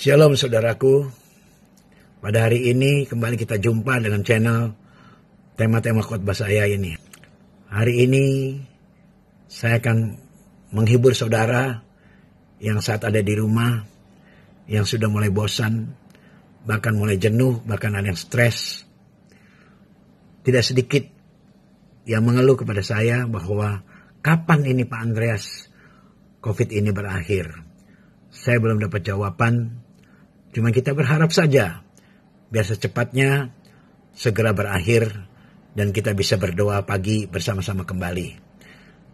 Shalom saudaraku. Pada hari ini kembali kita jumpa dengan channel tema-tema khotbah saya ini. Hari ini saya akan menghibur saudara yang saat ada di rumah, yang sudah mulai bosan, bahkan mulai jenuh, bahkan ada yang stres. Tidak sedikit yang mengeluh kepada saya bahwa kapan ini Pak Andreas COVID ini berakhir. Saya belum dapat jawaban Cuma kita berharap saja biar secepatnya segera berakhir dan kita bisa berdoa pagi bersama-sama kembali.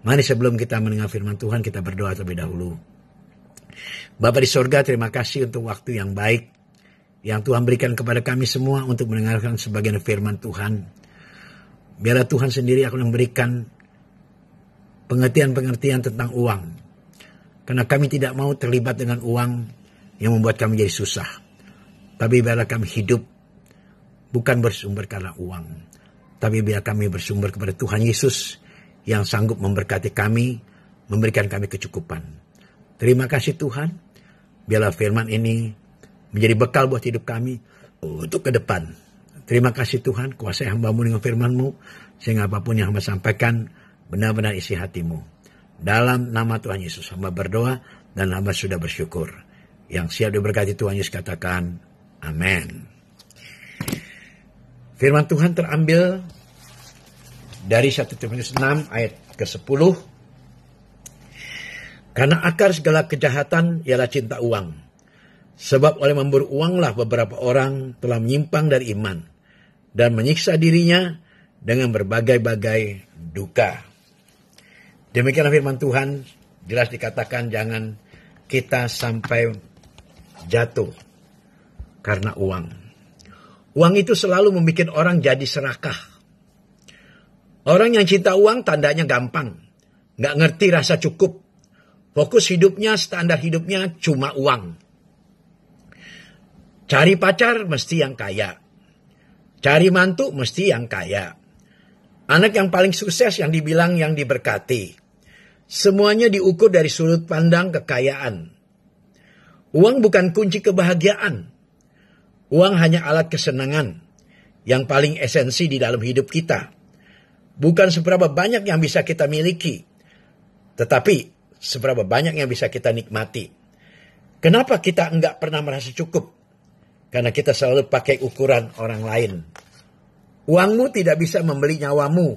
Mari sebelum kita mendengar firman Tuhan kita berdoa terlebih dahulu. Bapak di sorga terima kasih untuk waktu yang baik yang Tuhan berikan kepada kami semua untuk mendengarkan sebagian firman Tuhan. Biarlah Tuhan sendiri akan memberikan pengertian-pengertian tentang uang. Karena kami tidak mau terlibat dengan uang yang membuat kami jadi susah. Tapi biarlah kami hidup bukan bersumber karena uang. Tapi biar kami bersumber kepada Tuhan Yesus yang sanggup memberkati kami, memberikan kami kecukupan. Terima kasih Tuhan. Biarlah firman ini menjadi bekal buat hidup kami untuk ke depan. Terima kasih Tuhan, kuasa hambamu dengan firmanmu, sehingga apapun yang hamba sampaikan, benar-benar isi hatimu. Dalam nama Tuhan Yesus, hamba berdoa dan hamba sudah bersyukur. Yang siap diberkati Tuhan Yesus katakan, Amin. Firman Tuhan terambil dari 1 Timotius 6 ayat ke-10. Karena akar segala kejahatan ialah cinta uang. Sebab oleh memburu uanglah beberapa orang telah menyimpang dari iman dan menyiksa dirinya dengan berbagai-bagai duka. Demikianlah firman Tuhan, jelas dikatakan jangan kita sampai jatuh karena uang. Uang itu selalu membuat orang jadi serakah. Orang yang cinta uang tandanya gampang. Nggak ngerti rasa cukup. Fokus hidupnya, standar hidupnya cuma uang. Cari pacar mesti yang kaya. Cari mantu mesti yang kaya. Anak yang paling sukses yang dibilang yang diberkati. Semuanya diukur dari sudut pandang kekayaan. Uang bukan kunci kebahagiaan. Uang hanya alat kesenangan yang paling esensi di dalam hidup kita. Bukan seberapa banyak yang bisa kita miliki, tetapi seberapa banyak yang bisa kita nikmati. Kenapa kita enggak pernah merasa cukup? Karena kita selalu pakai ukuran orang lain. Uangmu tidak bisa membeli nyawamu.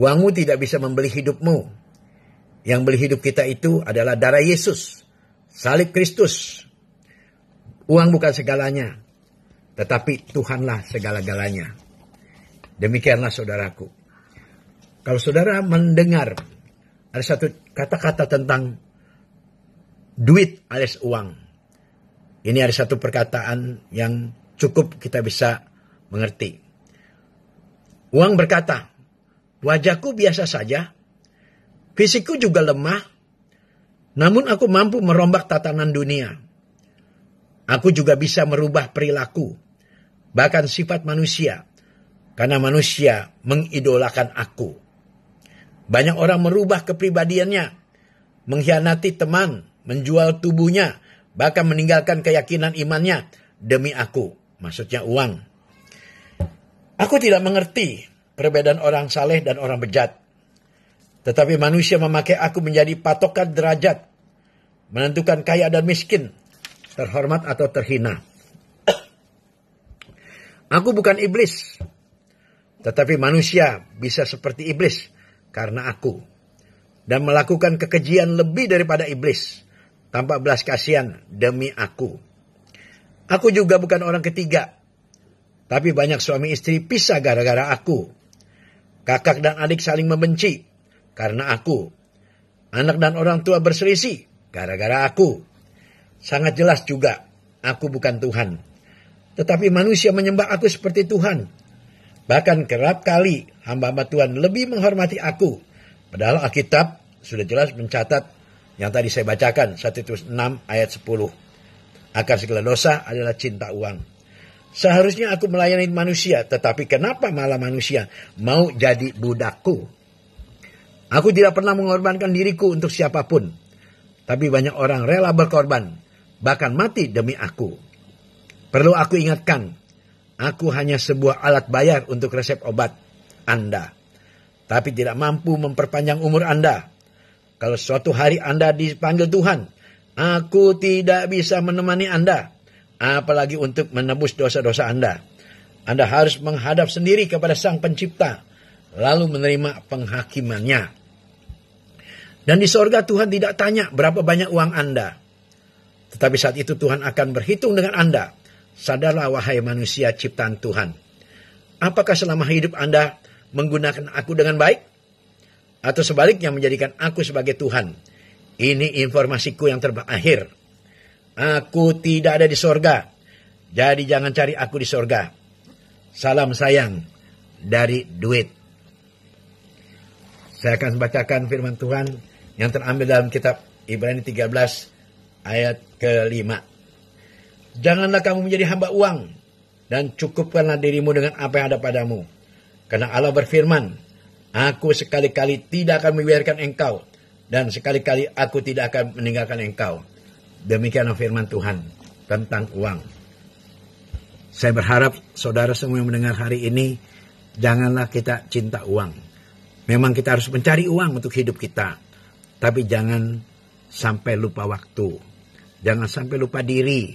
Uangmu tidak bisa membeli hidupmu. Yang beli hidup kita itu adalah darah Yesus. Salib Kristus. Uang bukan segalanya, tetapi Tuhanlah segala-galanya. Demikianlah saudaraku. Kalau saudara mendengar ada satu kata-kata tentang duit alias uang. Ini ada satu perkataan yang cukup kita bisa mengerti. Uang berkata, wajahku biasa saja, fisikku juga lemah, namun aku mampu merombak tatanan dunia. Aku juga bisa merubah perilaku, bahkan sifat manusia, karena manusia mengidolakan aku. Banyak orang merubah kepribadiannya, mengkhianati teman, menjual tubuhnya, bahkan meninggalkan keyakinan imannya demi aku, maksudnya uang. Aku tidak mengerti perbedaan orang saleh dan orang bejat. Tetapi manusia memakai aku menjadi patokan derajat, menentukan kaya dan miskin, terhormat atau terhina. Aku bukan iblis, tetapi manusia bisa seperti iblis karena aku dan melakukan kekejian lebih daripada iblis tanpa belas kasihan demi aku. Aku juga bukan orang ketiga, tapi banyak suami istri pisah gara-gara aku. Kakak dan adik saling membenci, karena aku. Anak dan orang tua berselisih gara-gara aku. Sangat jelas juga, aku bukan Tuhan. Tetapi manusia menyembah aku seperti Tuhan. Bahkan kerap kali hamba-hamba Tuhan lebih menghormati aku. Padahal Alkitab sudah jelas mencatat yang tadi saya bacakan 1 6 ayat 10. Akar segala dosa adalah cinta uang. Seharusnya aku melayani manusia, tetapi kenapa malah manusia mau jadi budakku? Aku tidak pernah mengorbankan diriku untuk siapapun. Tapi banyak orang rela berkorban, bahkan mati demi aku. Perlu aku ingatkan, aku hanya sebuah alat bayar untuk resep obat Anda. Tapi tidak mampu memperpanjang umur Anda. Kalau suatu hari Anda dipanggil Tuhan, aku tidak bisa menemani Anda. Apalagi untuk menebus dosa-dosa Anda. Anda harus menghadap sendiri kepada Sang Pencipta, lalu menerima penghakimannya. Dan di sorga Tuhan tidak tanya berapa banyak uang Anda. Tetapi saat itu Tuhan akan berhitung dengan Anda. Sadarlah wahai manusia ciptaan Tuhan. Apakah selama hidup Anda menggunakan aku dengan baik? Atau sebaliknya menjadikan aku sebagai Tuhan? Ini informasiku yang terakhir. Aku tidak ada di sorga. Jadi jangan cari aku di sorga. Salam sayang dari duit. Saya akan bacakan firman Tuhan yang terambil dalam kitab Ibrani 13 ayat kelima. Janganlah kamu menjadi hamba uang dan cukupkanlah dirimu dengan apa yang ada padamu. Karena Allah berfirman, Aku sekali-kali tidak akan membiarkan engkau dan sekali-kali aku tidak akan meninggalkan engkau. Demikian firman Tuhan tentang uang. Saya berharap saudara semua yang mendengar hari ini, janganlah kita cinta uang. Memang kita harus mencari uang untuk hidup kita tapi jangan sampai lupa waktu. Jangan sampai lupa diri.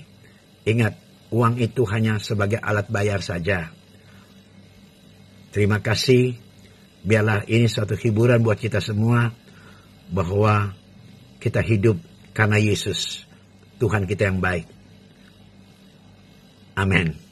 Ingat, uang itu hanya sebagai alat bayar saja. Terima kasih. Biarlah ini suatu hiburan buat kita semua bahwa kita hidup karena Yesus, Tuhan kita yang baik. Amin.